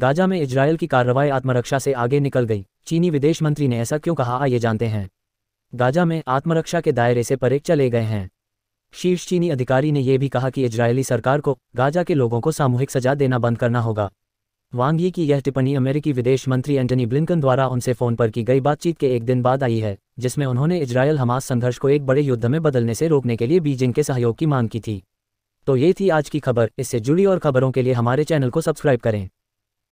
Gaza में Israel की कार्रवाई आत्मरक्षा से आगे निकल गई चीनी विदेश मंत्री ने ऐसा क्यों कहा आइए जानते हैं गाजा में आत्मरक्षा के दायरे से परे चले गए हैं शीर्ष चीनी अधिकारी ने यह भी कहा कि इजरायली सरकार को गाजा के लोगों को सामूहिक सजा देना बंद करना होगा वांगी की यह टिप्पणी अमेरिकी विदेश मंत्री एंटनी ब्लिंकन द्वारा उनसे फ़ोन पर की गई बातचीत के एक दिन बाद आई है जिसमें उन्होंने इजरायल हमास संघर्ष को एक बड़े युद्ध में बदलने से रोकने के लिए बीजिंग के सहयोग की मांग की थी तो ये थी आज की खबर इससे जुड़ी और खबरों के लिए हमारे चैनल को सब्सक्राइब करें